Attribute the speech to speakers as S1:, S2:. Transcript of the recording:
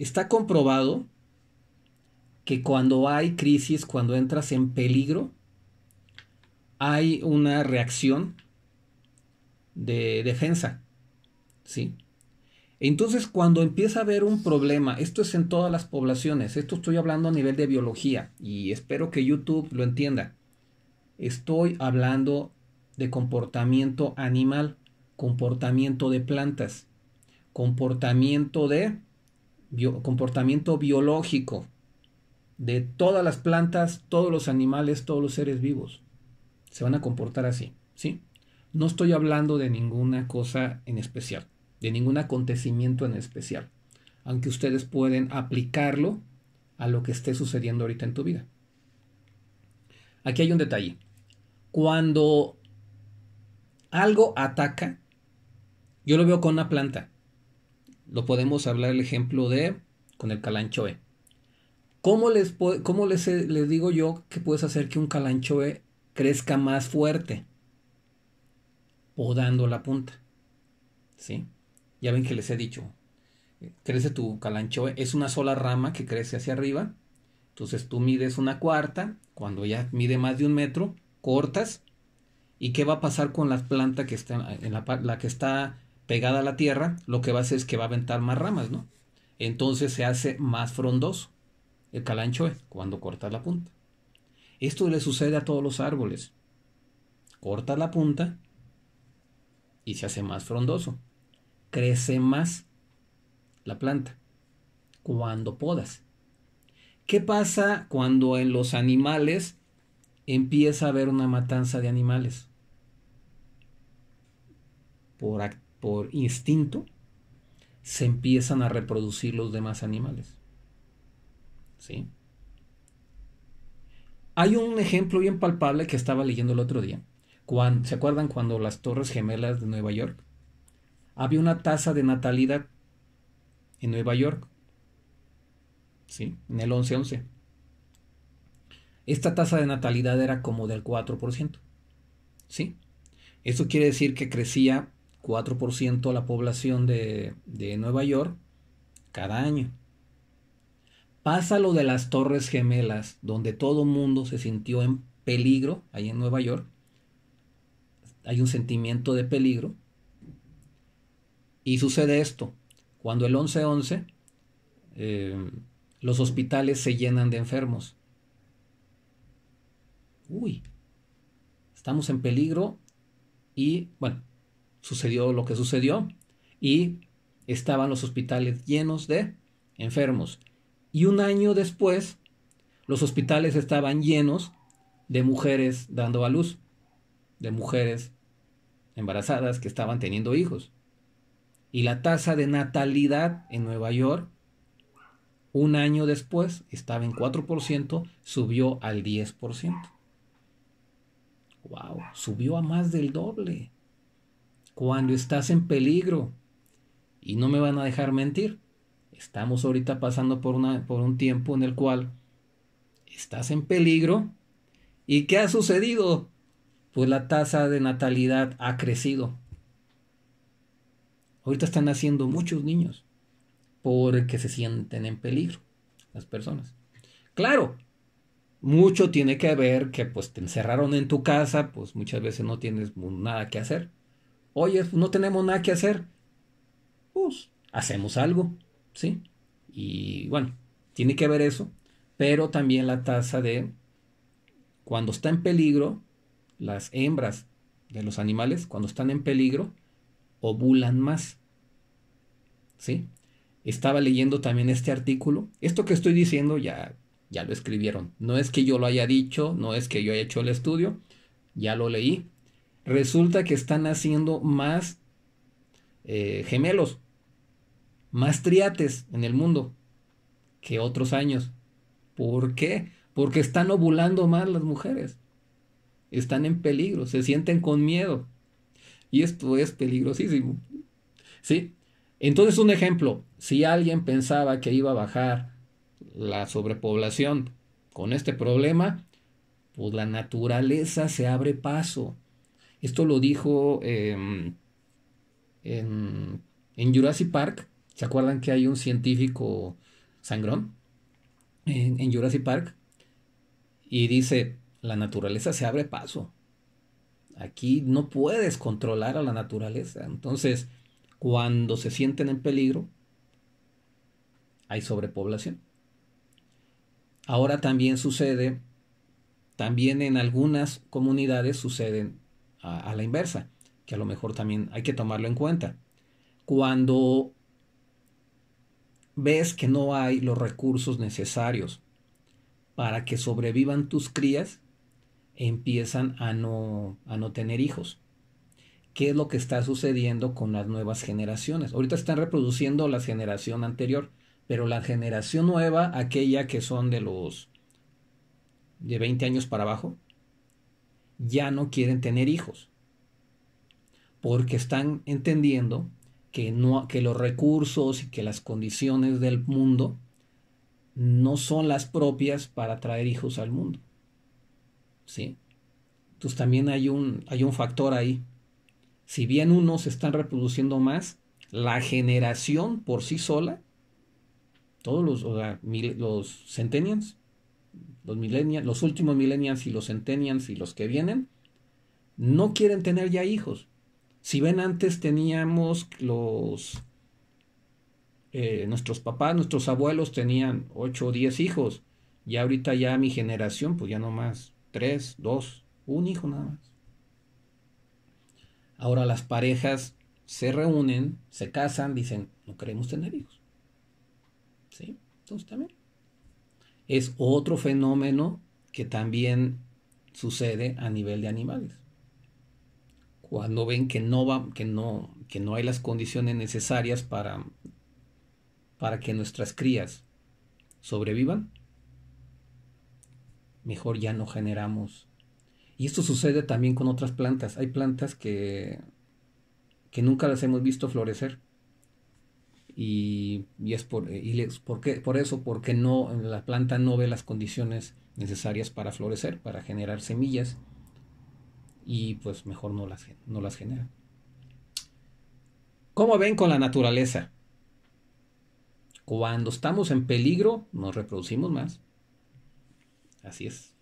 S1: Está comprobado que cuando hay crisis, cuando entras en peligro, hay una reacción de defensa, ¿sí? Entonces, cuando empieza a haber un problema, esto es en todas las poblaciones, esto estoy hablando a nivel de biología y espero que YouTube lo entienda. Estoy hablando de comportamiento animal, comportamiento de plantas, comportamiento de comportamiento biológico de todas las plantas, todos los animales, todos los seres vivos. Se van a comportar así, ¿sí? No estoy hablando de ninguna cosa en especial, de ningún acontecimiento en especial, aunque ustedes pueden aplicarlo a lo que esté sucediendo ahorita en tu vida. Aquí hay un detalle. Cuando algo ataca, yo lo veo con una planta. Lo podemos hablar el ejemplo de con el calanchoe. ¿Cómo les, cómo eh, les, digo yo que puedes hacer que un calanchoe crezca más fuerte? Podando la punta. ¿Sí? Ya ven que les he dicho. Crece tu calanchoe. Es una sola rama que crece hacia arriba. Entonces tú mides una cuarta. Cuando ya mide más de un metro, cortas. ¿Y qué va a pasar con la planta que está en la, la que está pegada a la tierra, lo que va a hacer es que va a aventar más ramas, ¿no? Entonces se hace más frondoso el calanchoe cuando cortas la punta. Esto le sucede a todos los árboles. Cortas la punta y se hace más frondoso. Crece más la planta cuando podas. ¿Qué pasa cuando en los animales empieza a haber una matanza de animales? Por actividad por instinto, se empiezan a reproducir los demás animales. ¿Sí? Hay un ejemplo bien palpable que estaba leyendo el otro día. ¿Se acuerdan cuando las Torres Gemelas de Nueva York? Había una tasa de natalidad en Nueva York. ¿Sí? En el 11-11. Esta tasa de natalidad era como del 4%. ¿Sí? Esto quiere decir que crecía 4% de la población de, de Nueva York cada año. Pasa lo de las Torres Gemelas, donde todo mundo se sintió en peligro, ahí en Nueva York. Hay un sentimiento de peligro. Y sucede esto. Cuando el 11-11, eh, los hospitales se llenan de enfermos. Uy, estamos en peligro y, bueno, sucedió lo que sucedió y estaban los hospitales llenos de enfermos. Y un año después, los hospitales estaban llenos de mujeres dando a luz, de mujeres embarazadas que estaban teniendo hijos. Y la tasa de natalidad en Nueva York, un año después, estaba en 4%, subió al 10%. ¡Wow! Subió a más del doble cuando estás en peligro. Y no me van a dejar mentir. Estamos ahorita pasando por, una, por un tiempo en el cual estás en peligro. ¿Y qué ha sucedido? Pues la tasa de natalidad ha crecido. Ahorita están naciendo muchos niños porque se sienten en peligro las personas. Claro, mucho tiene que ver que pues te encerraron en tu casa, pues muchas veces no tienes nada que hacer oye, no tenemos nada que hacer, pues hacemos algo, ¿sí? Y bueno, tiene que ver eso, pero también la tasa de cuando está en peligro, las hembras de los animales, cuando están en peligro, ovulan más. ¿Sí? Estaba leyendo también este artículo. Esto que estoy diciendo ya, ya lo escribieron. No es que yo lo haya dicho, no es que yo haya hecho el estudio, ya lo leí resulta que están haciendo más eh, gemelos, más triates en el mundo que otros años. ¿Por qué? Porque están ovulando más las mujeres. Están en peligro, se sienten con miedo. Y esto es peligrosísimo. ¿Sí? Entonces un ejemplo, si alguien pensaba que iba a bajar la sobrepoblación con este problema, pues la naturaleza se abre paso. Esto lo dijo em, en, en, Jurassic Park. ¿Se acuerdan que hay un científico sangrón en, en Jurassic Park? Y dice, la naturaleza se abre paso. Aquí no puedes controlar a la naturaleza. Entonces, cuando se sienten en peligro, hay sobrepoblación. Ahora también sucede, también en algunas comunidades suceden a, la inversa, que a lo mejor también hay que tomarlo en cuenta. Cuando ves que no hay los recursos necesarios para que sobrevivan tus crías, empiezan a no, a no tener hijos. ¿Qué es lo que está sucediendo con las nuevas generaciones? Ahorita están reproduciendo la generación anterior, pero la generación nueva, aquella que son de los de 20 años para abajo, ya no quieren tener hijos. Porque están entendiendo que, no, que los recursos y que las condiciones del mundo no son las propias para traer hijos al mundo. ¿Sí? Entonces también hay un, hay un factor ahí. Si bien unos se están reproduciendo más, la generación por sí sola, todos los, o los, los últimos millennials y los centennials y los que vienen, no quieren tener ya hijos. Si ven antes teníamos los... Eh, nuestros papás, nuestros abuelos tenían 8 o 10 hijos. Y ahorita ya mi generación, pues ya no más. 3, 2, un hijo nada más. Ahora las parejas se reúnen, se casan, dicen, no queremos tener hijos. ¿Sí? Entonces también es otro fenómeno que también sucede a nivel de animales. Cuando ven que no, que no, que no hay las condiciones necesarias para, para que nuestras crías sobrevivan, mejor ya no generamos. Y esto sucede también con otras plantas. Hay plantas que, que nunca las hemos visto florecer y, y es por, eh, por eso, porque no, la planta no ve las condiciones necesarias para florecer, para generar semillas y pues mejor no las, no las genera. ¿Cómo ven con la naturaleza? Cuando estamos en peligro, nos reproducimos más. Así es.